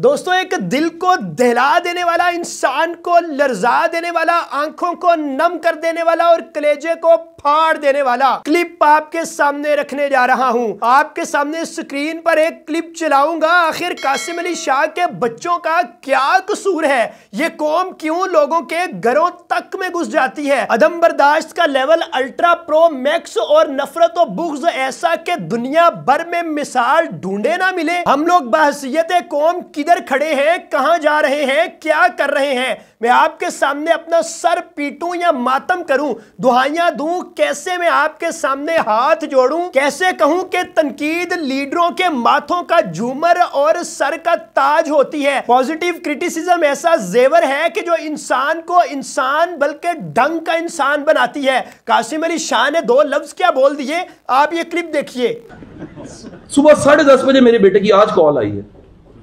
दोस्तों एक दिल को दहला देने वाला इंसान को लर्जा देने वाला आंखों को नम कर देने वाला और कलेजे को फाड़ देने वाला क्लिप आपके सामने रखने जा रहा हूं आपके सामने स्क्रीन पर एक क्लिप चलाऊंगा आखिर कासिम अली शाह के बच्चों का क्या कसूर है ये कौम क्यों लोगों के घरों तक में घुस जाती है अदम बर्दाश्त का लेवल अल्ट्रा प्रो मैक्स और नफरत और बुग्ज ऐसा के दुनिया भर में मिसाल ढूंढे ना मिले हम लोग बहसीत कौम की किधर खड़े हैं कहां जा रहे हैं क्या कर रहे हैं मैं आपके सामने अपना सर पीटूं या मातम करूं दुहाइयां दूं कैसे मैं आपके सामने हाथ जोड़ूं कैसे कहूं कि तनकीद लीडरों के माथों का झूमर और सर का ताज होती है पॉजिटिव क्रिटिसिज्म ऐसा जेवर है कि जो इंसान को इंसान बल्कि ढंग का इंसान बनाती है कासिम अली शाह ने दो लफ्ज क्या बोल दिए आप ये क्लिप देखिए सुबह साढ़े दस बजे मेरे बेटे की आज कॉल आई है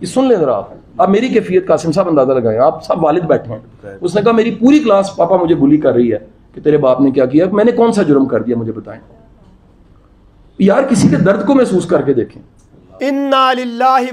ये सुन लें जरा आप अब मेरी कैफियत कासिम साहब अंदाजा लगाए आप सब वालिद बैठे हैं उसने कहा मेरी पूरी क्लास पापा मुझे बुली कर रही है कि तेरे बाप ने क्या किया मैंने कौन सा जुर्म कर दिया मुझे बताएं यार किसी के दर्द को महसूस करके देखें इन्ना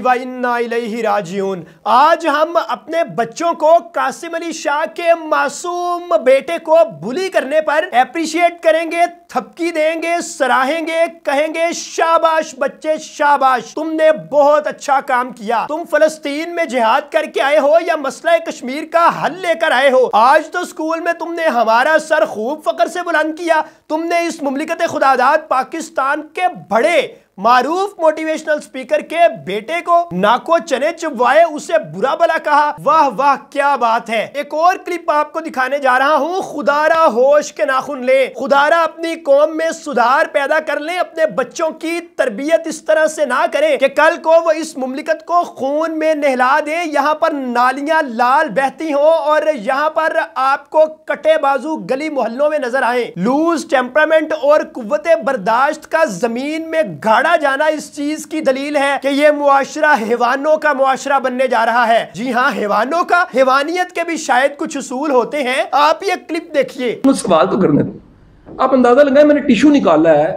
व इन्ना राजियन आज हम अपने बच्चों को कासिम अली शाह के मासूम बेटे को बुली करने पर अप्रिशिएट करेंगे थपकी देंगे सराहेंगे कहेंगे शाबाश बच्चे शाबाश तुमने बहुत अच्छा काम किया तुम फलस्तीन में जिहाद करके आए हो या मसला कश्मीर का हल लेकर आए हो आज तो स्कूल में तुमने हमारा सर खूब फकर से बुलंद किया तुमने इस मुमलिकत खुदादाद पाकिस्तान के बड़े मारूफ मोटिवेशनल स्पीकर के बेटे को नाको चने चिपवाए उसे बुरा भला कहा वाह वाह क्या बात है एक और क्लिप आपको दिखाने जा रहा हूँ खुदारा होश के नाखून ले खुदारा अपनी कौम में सुधार पैदा कर ले अपने बच्चों की तरबियत इस तरह से ना करे कि कल को वो इस मुमलिकत को खून में नहला दे यहाँ पर नालियां लाल बहती हो और यहाँ पर आपको कटे बाजू गली मोहल्लों में नजर आए लूज टेम्परामेंट और कुत बर्दाश्त का जमीन में घाट झाड़ा जाना इस चीज की दलील है कि ये मुआशरा हेवानों का मुआशरा बनने जा रहा है जी हाँ हेवानों का हेवानियत के भी शायद कुछ उसूल होते हैं आप ये क्लिप देखिए सवाल तो करने दो आप अंदाजा लगाए मैंने टिश्यू निकाला है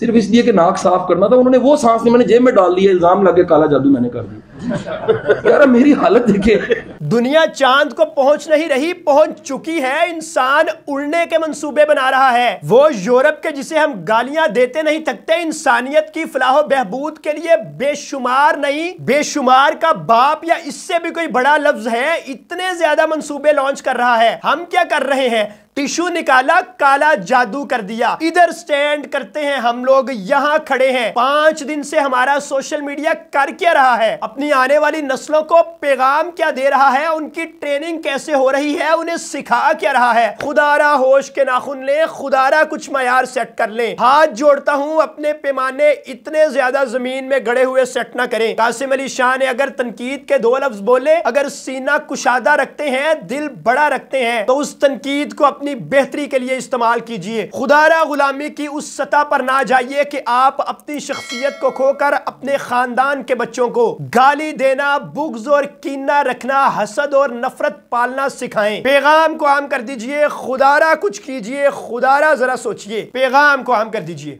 सिर्फ इसलिए कि नाक साफ करना था उन्होंने वो सांस मैंने जेब में डाल दिया इल्जाम लगे काला जादू मैंने कर दिया यार मेरी हालत देखिए दुनिया चांद को पहुंच नहीं रही पहुंच चुकी है इंसान उड़ने के मंसूबे बना रहा है वो यूरोप के जिसे हम गालियां देते नहीं थकते इंसानियत की फलाह बहबूद के लिए बेशुमार नहीं बेशुमार का बाप या इससे भी कोई बड़ा लफ्ज है इतने ज्यादा मंसूबे लॉन्च कर रहा है हम क्या कर रहे हैं टिशू निकाला काला जादू कर दिया इधर स्टैंड करते हैं हम लोग यहाँ खड़े हैं पांच दिन से हमारा सोशल मीडिया कर क्या रहा है अपनी अपनी आने वाली नस्लों को पैगाम क्या दे रहा है उनकी ट्रेनिंग कैसे हो रही है उन्हें सिखा क्या रहा है खुदारा होश के नाखुन ले खुदारा कुछ मैार सेट कर ले हाथ जोड़ता हूँ अपने पैमाने इतने ज्यादा जमीन में गड़े हुए सेट ना करें कासिम अली शाह ने अगर तनकीद के दो लफ्ज बोले अगर सीना कुशादा रखते हैं दिल बड़ा रखते हैं तो उस तनकीद को अपनी बेहतरी के लिए इस्तेमाल कीजिए खुदारा गुलामी की उस सतह पर ना जाइए कि आप अपनी शख्सियत को खोकर अपने खानदान के बच्चों को गाली गाली देना बुग्ज और कीना रखना हसद और नफरत पालना सिखाएं पैगाम को आम कर दीजिए खुदारा कुछ कीजिए खुदारा जरा सोचिए पैगाम को आम कर दीजिए